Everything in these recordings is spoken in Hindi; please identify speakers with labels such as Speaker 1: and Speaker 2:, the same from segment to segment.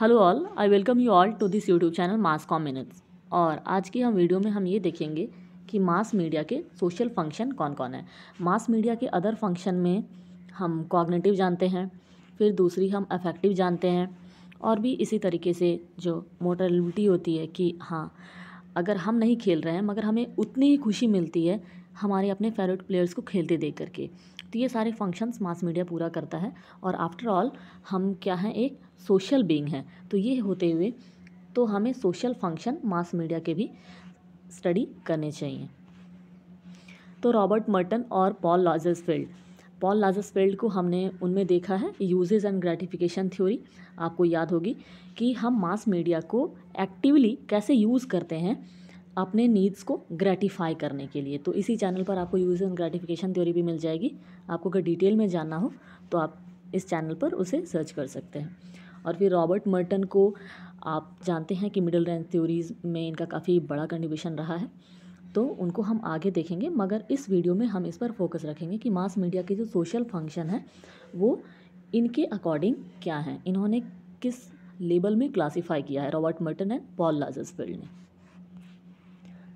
Speaker 1: hello all I welcome you all to this YouTube channel mass comm notes और आज की हम वीडियो में हम ये देखेंगे कि मास मीडिया के सोशल फंक्शन कौन कौन है मास मीडिया के अदर फंक्शन में हम कॉग्नेटिव जानते हैं फिर दूसरी हम अफेक्टिव जानते हैं और भी इसी तरीके से जो मोटलिटी होती है कि हाँ अगर हम नहीं खेल रहे हैं मगर हमें उतनी ही खुशी मिलती है हमारे अपने फेवरेट प्लेयर्स को खेलते देख करके तो ये सारे फंक्शंस मास मीडिया पूरा करता है और आफ्टर ऑल हम क्या हैं एक सोशल बींग हैं तो ये होते हुए तो हमें सोशल फंक्शन मास मीडिया के भी स्टडी करने चाहिए तो रॉबर्ट मर्टन और पॉल लॉजर्सफील्ड पॉल फील्ड को हमने उनमें देखा है यूजेज एंड ग्रेटिफिकेशन थ्योरी आपको याद होगी कि हम मास मीडिया को एक्टिवली कैसे यूज़ करते हैं अपने नीड्स को ग्रेटिफाई करने के लिए तो इसी चैनल पर आपको यूज़ एंड ग्रेटिफिकेशन थ्योरी भी मिल जाएगी आपको अगर डिटेल में जानना हो तो आप इस चैनल पर उसे सर्च कर सकते हैं और फिर रॉबर्ट मर्टन को आप जानते हैं कि मिडल रेंज थ्योरीज़ में इनका काफ़ी बड़ा कंट्रीब्यूशन रहा है तो उनको हम आगे देखेंगे मगर इस वीडियो में हम इस पर फोकस रखेंगे कि मास मीडिया के जो सोशल फंक्शन है वो इनके अकॉर्डिंग क्या हैं इन्होंने किस लेबल में क्लासिफाई किया है Robert Merton and Paul field ने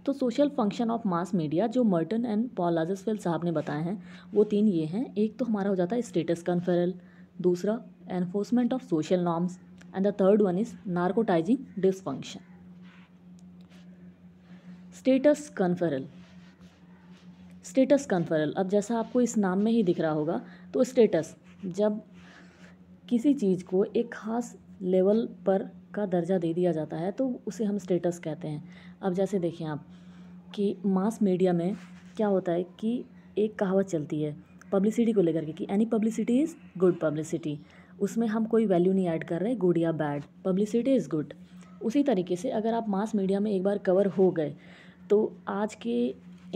Speaker 1: तो social function of mass media जो मर्टन एंड पॉल लाजसफेल साहब ने बताए हैं वो तीन ये हैं एक तो हमारा हो जाता है स्टेटस कन्फेरल दूसरा enforcement of social norms and the third one is narcotizing dysfunction status conferral status conferral अब जैसा आपको इस नाम में ही दिख रहा होगा तो स्टेटस जब किसी चीज़ को एक ख़ास लेवल पर का दर्जा दे दिया जाता है तो उसे हम स्टेटस कहते हैं अब जैसे देखें आप कि मास मीडिया में क्या होता है कि एक कहावत चलती है पब्लिसिटी को लेकर के कि any publicity is good publicity उसमें हम कोई वैल्यू नहीं ऐड कर रहे गुड या बैड पब्लिसिटी इज़ गुड उसी तरीके से अगर आप मास मीडिया में एक बार कवर हो गए तो आज के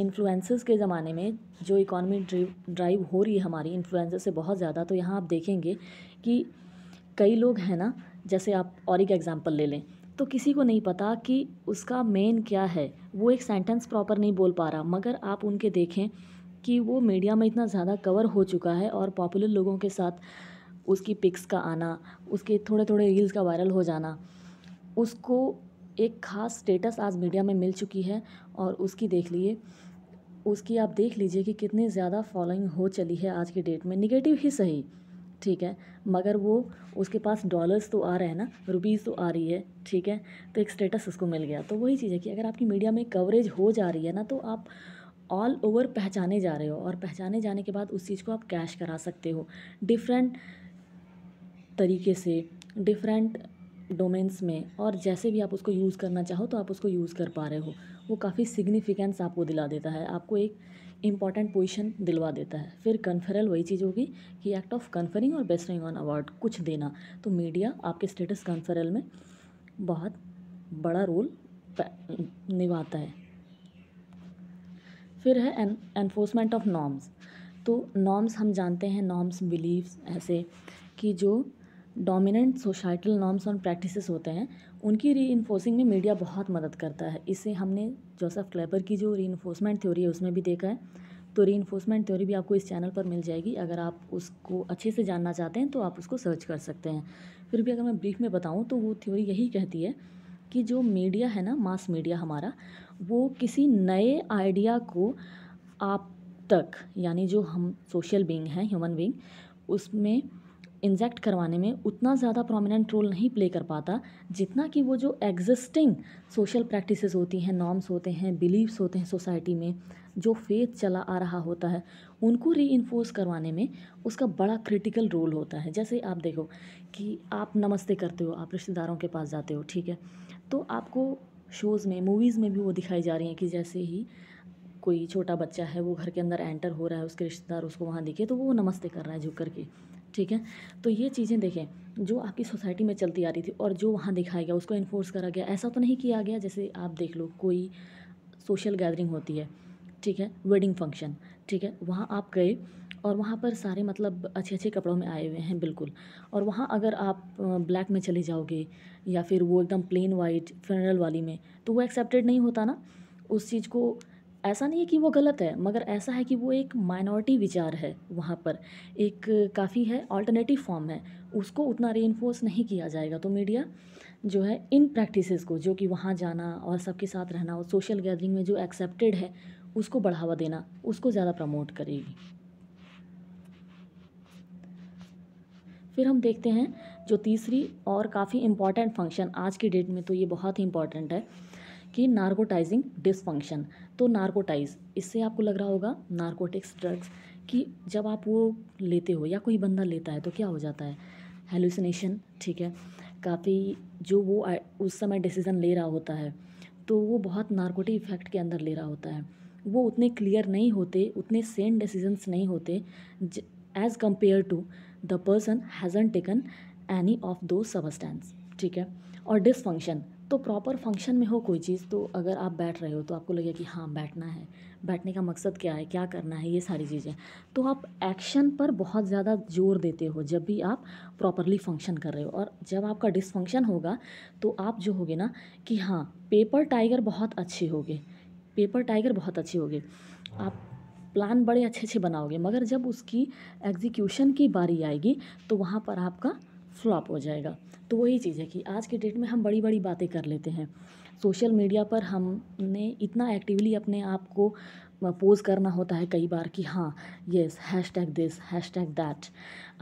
Speaker 1: इन्फ्लुएंसर्स के ज़माने में जो इकॉनमी ड्राइव हो रही है हमारी इन्फ्लुएंसर से बहुत ज़्यादा तो यहाँ आप देखेंगे कि कई लोग हैं ना जैसे आप और एक एग्ज़ाम्पल ले लें तो किसी को नहीं पता कि उसका मेन क्या है वो एक सेंटेंस प्रॉपर नहीं बोल पा रहा मगर आप उनके देखें कि वो मीडिया में इतना ज़्यादा कवर हो चुका है और पॉपुलर लोगों के साथ उसकी पिक्स का आना उसके थोड़े थोड़े रील्स का वायरल हो जाना उसको एक ख़ास स्टेटस आज मीडिया में मिल चुकी है और उसकी देख लीजिए उसकी आप देख लीजिए कि कितनी ज़्यादा फॉलोइंग हो चली है आज के डेट में निगेटिव ही सही ठीक है मगर वो उसके पास डॉलर्स तो आ रहे हैं ना रुपीज़ तो आ रही है ठीक है तो एक स्टेटस उसको मिल गया तो वही चीज़ है कि अगर आपकी मीडिया में कवरेज हो जा रही है ना तो आप ऑल ओवर पहचाने जा रहे हो और पहचाने जाने के बाद उस चीज़ को आप कैश करा सकते हो डिफरेंट तरीके से डिफरेंट डोमेन्स में और जैसे भी आप उसको यूज़ करना चाहो तो आप उसको यूज़ कर पा रहे हो वो काफ़ी सिग्निफिकेंस आपको दिला देता है आपको एक इम्पॉर्टेंट पोजिशन दिलवा देता है फिर कन्फरल वही चीज़ होगी कि एक्ट ऑफ कन्फरिंग और बेस्टिंग ऑन अवार्ड कुछ देना तो मीडिया आपके स्टेटस कन्फरल में बहुत बड़ा रोल निभाता है फिर है एन एनफोर्समेंट ऑफ नॉर्म्स तो नॉर्म्स हम जानते हैं नॉर्म्स बिलीव्स ऐसे कि जो डोमिनेंट सोसाइटल नॉर्म्स और प्रैक्टिसेस होते हैं उनकी री में मीडिया बहुत मदद करता है इसे हमने जोसेफ क्लेबर की जो री थ्योरी है उसमें भी देखा है तो री थ्योरी भी आपको इस चैनल पर मिल जाएगी अगर आप उसको अच्छे से जानना चाहते हैं तो आप उसको सर्च कर सकते हैं फिर भी अगर मैं ब्रीफ में बताऊँ तो वो थ्योरी यही कहती है कि जो मीडिया है ना मास मीडिया हमारा वो किसी नए आइडिया को आप तक यानी जो हम सोशल बींग हैं ह्यूमन बींग उसमें इंजेक्ट करवाने में उतना ज़्यादा प्रोमिनेंट रोल नहीं प्ले कर पाता जितना कि वो जो एग्जिस्टिंग सोशल प्रैक्टिस होती हैं नॉर्म्स होते हैं बिलीव्स होते हैं सोसाइटी में जो फेथ चला आ रहा होता है उनको री करवाने में उसका बड़ा क्रिटिकल रोल होता है जैसे आप देखो कि आप नमस्ते करते हो आप रिश्तेदारों के पास जाते हो ठीक है तो आपको शोज़ में मूवीज़ में भी वो दिखाई जा रही हैं कि जैसे ही कोई छोटा बच्चा है वो घर के अंदर एंटर हो रहा है उसके रिश्तेदार उसको वहाँ दिखे तो वो नमस्ते कर रहा है झुक करके ठीक है तो ये चीज़ें देखें जो आपकी सोसाइटी में चलती आ रही थी और जो वहाँ दिखाया गया उसको इन्फोर्स करा गया ऐसा तो नहीं किया गया जैसे आप देख लो कोई सोशल गैदरिंग होती है ठीक है वेडिंग फंक्शन ठीक है वहाँ आप गए और वहाँ पर सारे मतलब अच्छे अच्छे कपड़ों में आए हुए हैं बिल्कुल और वहाँ अगर आप ब्लैक में चले जाओगे या फिर वो एकदम प्लेन वाइट फ्रनरल वाली में तो वो एक्सेप्टेड नहीं होता ना उस चीज़ को ऐसा नहीं है कि वो गलत है मगर ऐसा है कि वो एक माइनॉरिटी विचार है वहाँ पर एक काफ़ी है ऑल्टरनेटिव फॉर्म है उसको उतना रेनफोर्स नहीं किया जाएगा तो मीडिया जो है इन प्रैक्टिसेस को जो कि वहाँ जाना और सबके साथ रहना और सोशल गैदरिंग में जो एक्सेप्टेड है उसको बढ़ावा देना उसको ज़्यादा प्रमोट करेगी फिर हम देखते हैं जो तीसरी और काफ़ी इम्पॉर्टेंट फंक्शन आज की डेट में तो ये बहुत ही इम्पॉर्टेंट है कि नार्कोटाइजिंग डिसफंक्शन तो नार्कोटाइज इससे आपको लग रहा होगा नार्कोटिक्स ड्रग्स कि जब आप वो लेते हो या कोई बंदा लेता है तो क्या हो जाता है हेलुसिनेशन ठीक है काफ़ी जो वो उस समय डिसीज़न ले रहा होता है तो वो बहुत नार्कोटिक इफेक्ट के अंदर ले रहा होता है वो उतने क्लियर नहीं होते उतने सेम डिसीजनस नहीं होते as compare to the person has taken any of those substance ठीक है और डिसफंक्शन तो प्रॉपर फंक्शन में हो कोई चीज़ तो अगर आप बैठ रहे हो तो आपको लगे कि हाँ बैठना है बैठने का मकसद क्या है क्या करना है ये सारी चीज़ें तो आप एक्शन पर बहुत ज़्यादा जोर देते हो जब भी आप प्रॉपरली फंक्शन कर रहे हो और जब आपका डिसफंक्शन होगा तो आप जो होगे ना कि हाँ पेपर टाइगर बहुत अच्छे होगे पेपर टाइगर बहुत अच्छे होगे आप प्लान बड़े अच्छे अच्छे बनाओगे मगर जब उसकी एग्जीक्यूशन की बारी आएगी तो वहाँ पर आपका फ्लॉप हो जाएगा तो वही चीज़ है कि आज के डेट में हम बड़ी बड़ी बातें कर लेते हैं सोशल मीडिया पर हमने इतना एक्टिवली अपने आप को पोज़ करना होता है कई बार कि हाँ yes hashtag this hashtag that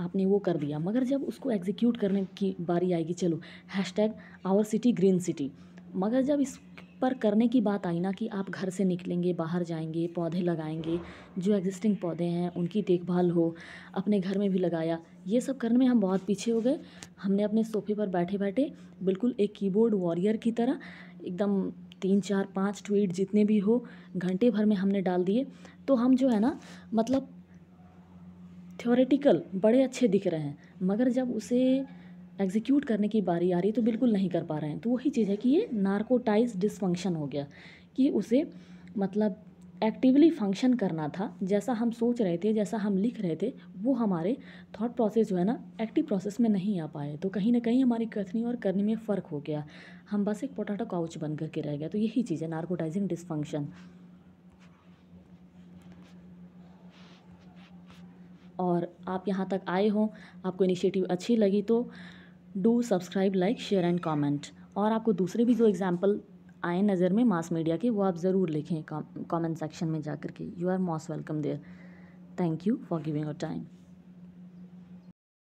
Speaker 1: आपने वो कर दिया मगर जब उसको एग्जीक्यूट करने की बारी आएगी चलो hashtag our city green city मगर जब इस पर करने की बात आई ना कि आप घर से निकलेंगे बाहर जाएंगे पौधे लगाएंगे जो एग्जिस्टिंग पौधे हैं उनकी देखभाल हो अपने घर में भी लगाया ये सब करने में हम बहुत पीछे हो गए हमने अपने सोफे पर बैठे बैठे बिल्कुल एक कीबोर्ड वॉरियर की तरह एकदम तीन चार पाँच ट्वीट जितने भी हो घंटे भर में हमने डाल दिए तो हम जो है ना मतलब थ्योरेटिकल बड़े अच्छे दिख रहे हैं मगर जब उसे एग्जीक्यूट करने की बारी आ रही है तो बिल्कुल नहीं कर पा रहे हैं तो वही चीज़ है कि ये नार्कोटाइज डिसफंक्शन हो गया कि उसे मतलब एक्टिवली फंक्शन करना था जैसा हम सोच रहे थे जैसा हम लिख रहे थे वो हमारे थॉट प्रोसेस जो है ना एक्टिव प्रोसेस में नहीं आ पाए तो कहीं ना कहीं हमारी कथनी और करनी में फ़र्क हो गया हम बस एक पोटाटो काउच बन करके रह गया तो यही चीज़ है नार्कोटाइजिंग डिसफंक्शन और आप यहाँ तक आए हों आपको इनिशिएटिव अच्छी लगी तो do subscribe like share and comment और आपको दूसरे भी जो एग्जाम्पल आए नज़र में मास मीडिया के वो आप ज़रूर लिखें कॉमेंट सेक्शन में जा के you are most welcome there thank you for giving a time